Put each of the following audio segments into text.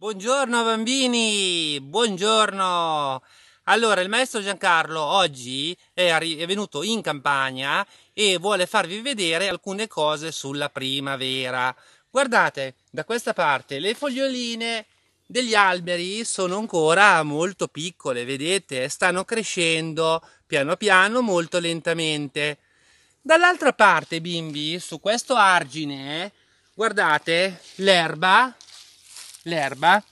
Buongiorno bambini, buongiorno. Allora, il maestro Giancarlo oggi è, è, venuto in campagna e vuole farvi vedere alcune cose sulla primavera. Guardate, da questa parte le foglioline degli alberi sono ancora molto piccole, vedete, stanno crescendo piano piano molto lentamente. Dall'altra parte, bimbi, su questo argine, guardate, l'erba l'erba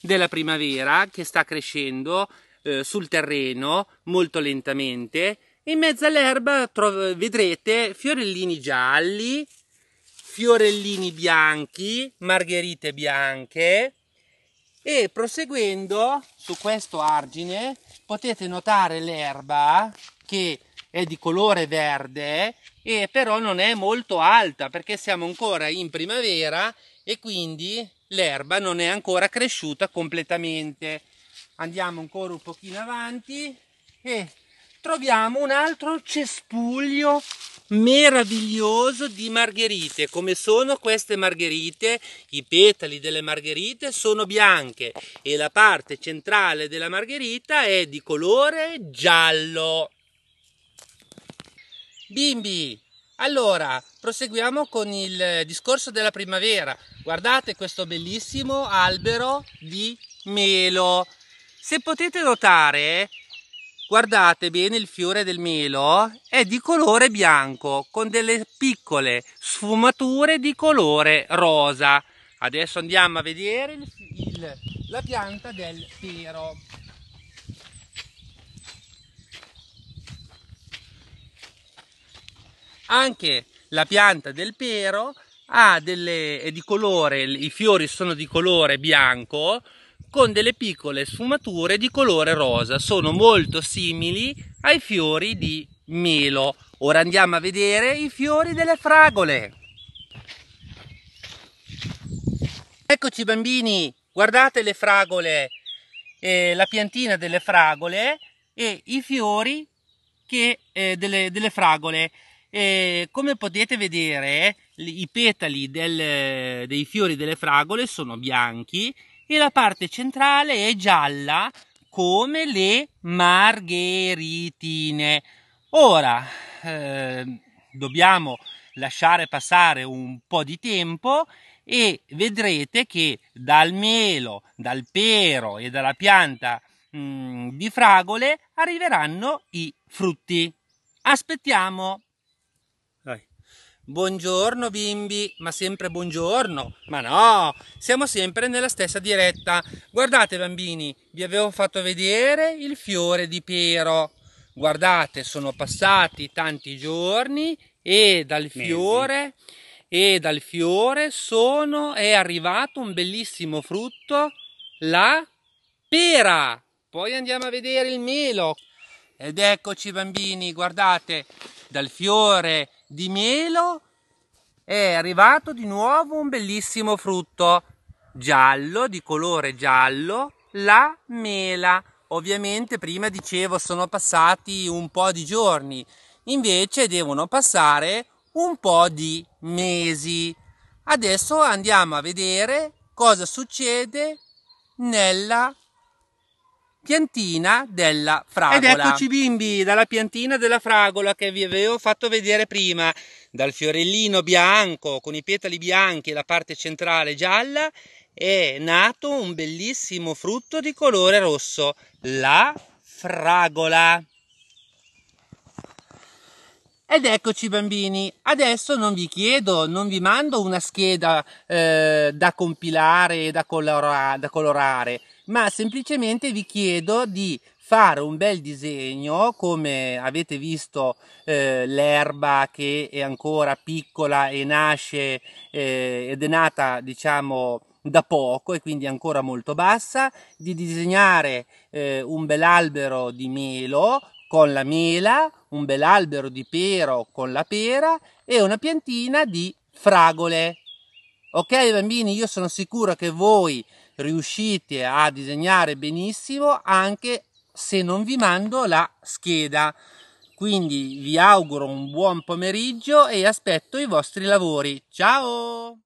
della primavera che sta crescendo eh, sul terreno molto lentamente. In mezzo all'erba vedrete fiorellini gialli, fiorellini bianchi, margherite bianche e proseguendo su questo argine potete notare l'erba che è di colore verde e però non è molto alta perché siamo ancora in primavera e quindi l'erba non è ancora cresciuta completamente andiamo ancora un pochino avanti e troviamo un altro cespuglio meraviglioso di margherite come sono queste margherite i petali delle margherite sono bianche e la parte centrale della margherita è di colore giallo bimbi allora, proseguiamo con il discorso della primavera. Guardate questo bellissimo albero di melo. Se potete notare, guardate bene il fiore del melo, è di colore bianco con delle piccole sfumature di colore rosa. Adesso andiamo a vedere il, il, la pianta del pero. Anche la pianta del pero ha delle, è di colore, i fiori sono di colore bianco con delle piccole sfumature di colore rosa, sono molto simili ai fiori di melo. Ora andiamo a vedere i fiori delle fragole. Eccoci bambini, guardate le fragole, eh, la piantina delle fragole e i fiori che, eh, delle, delle fragole. E eh, come potete vedere i petali del, dei fiori delle fragole sono bianchi e la parte centrale è gialla come le margheritine. Ora eh, dobbiamo lasciare passare un po' di tempo e vedrete che dal melo, dal pero e dalla pianta mh, mm, di fragole arriveranno i frutti. Aspettiamo! Buongiorno bimbi, ma sempre buongiorno, ma no, siamo sempre nella stessa diretta. Guardate bambini, vi avevo fatto vedere il fiore di pero. Guardate, sono passati tanti giorni e dal fiore, e dal fiore sono, è arrivato un bellissimo frutto, la pera. Poi andiamo a vedere il melo. Ed eccoci bambini, guardate, dal fiore di mielo è arrivato di nuovo un bellissimo frutto giallo, di colore giallo, la mela. Ovviamente prima dicevo sono passati un po' di giorni, invece devono passare un po' di mesi. Adesso andiamo a vedere cosa succede nella piantina della fragola. Ed eccoci bimbi, dalla piantina della fragola che vi avevo fatto vedere prima, dal fiorellino bianco con i petali bianchi e la parte centrale gialla, è nato un bellissimo frutto di colore rosso, la fragola. Ed eccoci bambini, adesso non vi chiedo, non vi mando una scheda eh, da compilare e da, colora da colorare, ma semplicemente vi chiedo di fare un bel disegno come avete visto eh, l'erba che è ancora piccola e nasce eh, ed è nata diciamo da poco e quindi ancora molto bassa di disegnare eh, un bel albero di melo con la mela, un bel albero di pero con la pera e una piantina di fragole. Ok bambini, io sono sicuro che voi riuscite a disegnare benissimo anche se non vi mando la scheda. Quindi vi auguro un buon pomeriggio e aspetto i vostri lavori. Ciao!